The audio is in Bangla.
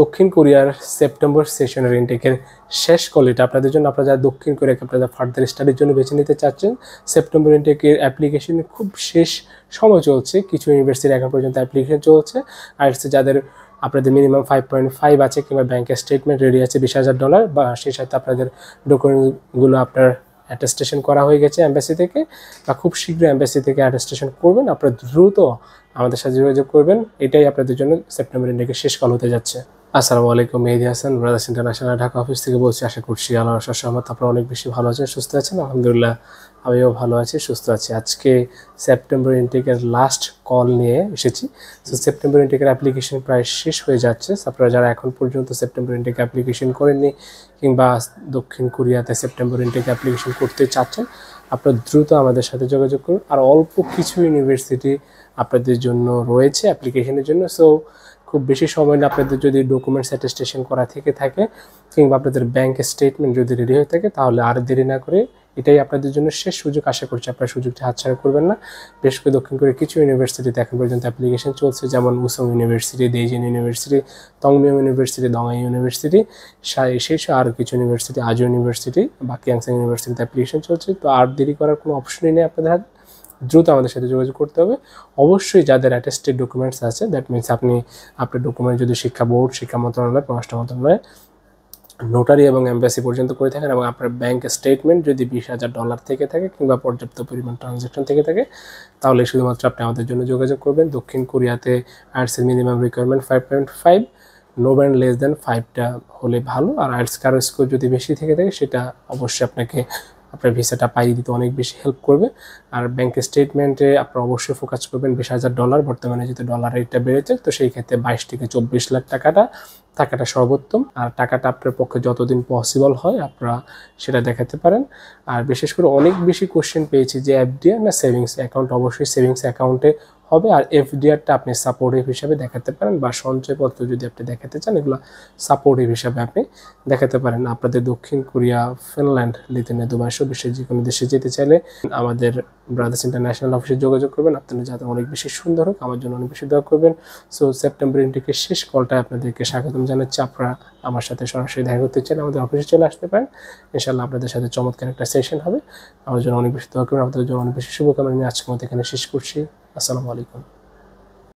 দক্ষিণ কোরিয়ার সেপ্টেম্বর সেশনের ইনটেকের শেষ কল এটা আপনাদের জন্য আপনারা যারা দক্ষিণ কোরিয়াকে আপনারা ফার্দার স্টাডির জন্য বেছে নিতে চাচ্ছেন সেপ্টেম্বর ইনটেকের অ্যাপ্লিকেশন খুব শেষ সময় চলছে কিছু ইউনিভার্সিটি এখন পর্যন্ত অ্যাপ্লিকেশন চলছে আর যাদের আপনাদের মিনিমাম ফাইভ পয়েন্ট ফাইভ আছে কিংবা ব্যাংকের স্টেটমেন্ট রেডি আছে বিশ হাজার ডলার বা সেই সাথে আপনাদের ডকুমেন্টগুলো আপনার অ্যাটেস্টেশন করা হয়ে গেছে অ্যাম্বাসি থেকে বা খুব শীঘ্রই অ্যাম্বাসি থেকে অ্যাটেস্টেশন করবেন আপনারা দ্রুত আমাদের সাথে যোগাযোগ করবেন এটাই আপনাদের জন্য সেপ্টেম্বর ইন্ডিয়াকে শেষ কল হতে যাচ্ছে আসসালামু আলাইকুম Mehedi Hasan Brothers International Dhaka office থেকে বলছি আশা করছি আল্লাহ রসার সহমত আপনারা অনেক বেশি ভালো আছেন সুস্থ আছেন আলহামদুলিল্লাহ আমিও ভালো আছি সুস্থ আছি আজকে সেপ্টেম্বর ইনটেকের লাস্ট কল নিয়ে এসেছি তো সেপ্টেম্বর ইনটেকের অ্যাপ্লিকেশন প্রায় শেষ হয়ে যাচ্ছে আপনারা যারা এখন পর্যন্ত সেপ্টেম্বর ইনটেক অ্যাপ্লিকেশন করেননি কিংবা দক্ষিণ কোরিয়াতে সেপ্টেম্বর ইনটেক অ্যাপ্লিকেশন করতে চাচ্ছেন আপনারা দ্রুত আমাদের সাথে যোগাযোগ করুন আর অল্প কিছু ইউনিভার্সিটি আপনাদের জন্য রয়েছে অ্যাপ্লিকেশনের জন্য সো খুব বেশি সময় না আপনাদের যদি ডকুমেন্টস অ্যাটেস্টেশন করা থেকে থাকে কিংবা আপনাদের ব্যাংক স্টেটমেন্ট যদি রেডি হয়ে থাকে তাহলে আর দেরি না করে এটাই আপনাদের জন্য শেষ সুযোগ আশা করছি আপনারা সুযোগটি হাতছাড়া করবেন না বেশ করে দক্ষিণ করে কিছু ইউনিভার্সিটিতে এখন পর্যন্ত অ্যাপ্লিকেশন চলছে যেমন মুসং ইউনিভার্সিটি দেইজিন ইউনিভার্সিটি তংমিয়াম ইউনিভার্সিটি দঙ্গাই ইউনিভার্সিটি সাই শেষ আরও কিছু ইউনিভার্সিটি আজ ইউনিভার্সিটি বা আংসাং ইউনিভার্সিটিতে অ্যাপ্লিকেশন চলছে তো আর দেরি করার কোনো অপশনই নেই আপনাদের হাতে দ্রুত আমাদের সাথে যোগাযোগ করতে হবে অবশ্যই যাদের অ্যাটেস্টেড ডকুমেন্টস আছে দ্যাট মিনস আপনি আপনার ডকুমেন্ট যদি শিক্ষা বোর্ড শিক্ষা মন্ত্রণালয় পররাষ্ট্র মন্ত্রণালয় নোটারি এবং এম্বাসি পর্যন্ত করে থাকেন এবং আপনার ব্যাংক স্টেটমেন্ট যদি বিশ হাজার ডলার থেকে থাকে কিংবা পর্যাপ্ত পরিমাণ ট্রানজ্যাকশন থেকে থাকে তাহলে শুধুমাত্র আপনি আমাদের জন্য যোগাযোগ করবেন দক্ষিণ কোরিয়াতে আর্টসের minimum requirement five point five no band less than ফাইভটা হলে ভালো আর আর্টস কারো স্কোর যদি বেশি থেকে থাকে সেটা অবশ্যই আপনাকে আপনার ভিসাটা পাইয়ে দিতে অনেক বেশি হেল্প করবে আর ব্যাংকের স্টেটমেন্টে আপনার অবশ্যই ফোকাস করবেন বিশ হাজার ডলার বর্তমানে যেহেতু ডলার রেটটা বেড়েছে তো সেই ক্ষেত্রে বাইশ থেকে চব্বিশ লাখ টাকাটা টাকাটা সর্বোত্তম আর টাকাটা আপনার পক্ষে যতদিন পসিবল হয় আপনারা সেটা দেখাতে পারেন আর বিশেষ করে অনেক বেশি কোশ্চেন পেয়েছি যে এফডিআর না সেভিংস অ্যাকাউন্ট অবশ্যই সেভিংস অ্যাকাউন্টে হবে আর এফডিআরটা আপনি সাপোর্টিভ হিসাবে দেখাতে পারেন বা সঞ্চয়পত্র যদি আপনি দেখাতে চান এগুলো সাপোর্টিভ হিসাবে আপনি দেখাতে পারেন আপনাদের দক্ষিণ কোরিয়া ফিনল্যান্ড লিথুনিয়া দুবাই বিশ্বের যে কোনো দেশে যেতে চাইলে আমাদের ব্রাদার্স ইন্টারন্যাশনাল অফিসে যোগাযোগ করবেন আপনারা যাতে অনেক বেশি সুন্দর হোক আমার জন্য অনেক বেশি দোয়া করবেন সো সেপ্টেম্বর ইন্টেকের শেষ কলটায় আপনাদেরকে স্বাগতম জানাচ্ছি আপনারা আমার সাথে সরাসরি দেখা করতে চান আমাদের অফিসে চলে আসতে পারেন ইনশাল্লাহ আপনাদের সাথে চমৎকার একটা সেশন হবে আমার জন্য অনেক বেশি দোয়া করবেন আপনাদের জন্য অনেক বেশি শুভকামনা নিয়ে আজকে আমাদের এখানে শেষ করছি আসসালামু আলাইকুম